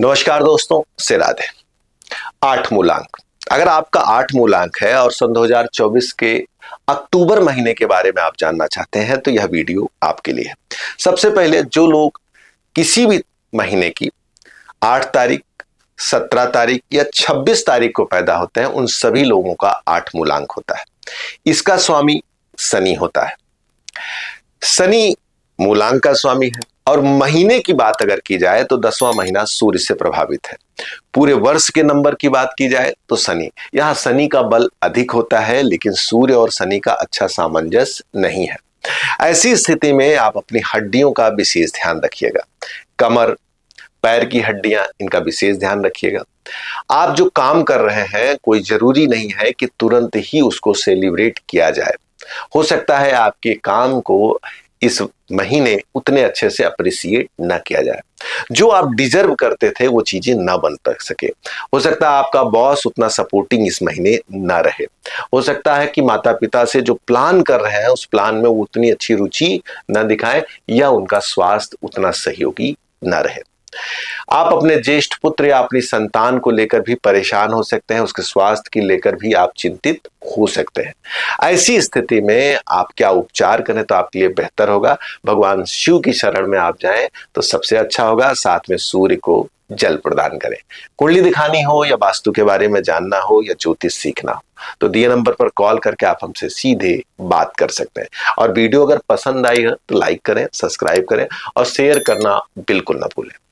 नमस्कार दोस्तों सिराधे आठ मूलांक अगर आपका आठ मूलांक है और सन 2024 के अक्टूबर महीने के बारे में आप जानना चाहते हैं तो यह वीडियो आपके लिए है सबसे पहले जो लोग किसी भी महीने की आठ तारीख सत्रह तारीख या छब्बीस तारीख को पैदा होते हैं उन सभी लोगों का आठ मूलांक होता है इसका स्वामी शनि होता है शनि मूलांक का स्वामी है और महीने की बात अगर की जाए तो दसवां महीना सूर्य से प्रभावित है पूरे वर्ष के नंबर की बात की जाए तो शनि यहां शनि का बल अधिक होता है लेकिन सूर्य और शनि का अच्छा सामंजस्य नहीं है ऐसी स्थिति में आप अपनी हड्डियों का विशेष ध्यान रखिएगा कमर पैर की हड्डियां इनका विशेष ध्यान रखिएगा आप जो काम कर रहे हैं कोई जरूरी नहीं है कि तुरंत ही उसको सेलिब्रेट किया जाए हो सकता है आपके काम को इस महीने उतने अच्छे से अप्रिसिएट ना किया जाए जो आप डिजर्व करते थे वो चीजें ना बन सके हो सकता है आपका बॉस उतना सपोर्टिंग इस महीने ना रहे हो सकता है कि माता पिता से जो प्लान कर रहे हैं उस प्लान में वो उतनी अच्छी रुचि ना दिखाएं या उनका स्वास्थ्य उतना सहयोगी ना रहे आप अपने ज्येष्ठ पुत्र या अपनी संतान को लेकर भी परेशान हो सकते हैं उसके स्वास्थ्य की लेकर भी आप चिंतित हो सकते हैं ऐसी स्थिति में आप क्या उपचार करें तो आपके लिए बेहतर होगा भगवान शिव की शरण में आप जाएं तो सबसे अच्छा होगा साथ में सूर्य को जल प्रदान करें कुंडली दिखानी हो या वास्तु के बारे में जानना हो या ज्योतिष सीखना हो तो दिए नंबर पर कॉल करके आप हमसे सीधे बात कर सकते हैं और वीडियो अगर पसंद आई है तो लाइक करें सब्सक्राइब करें और शेयर करना बिल्कुल ना भूलें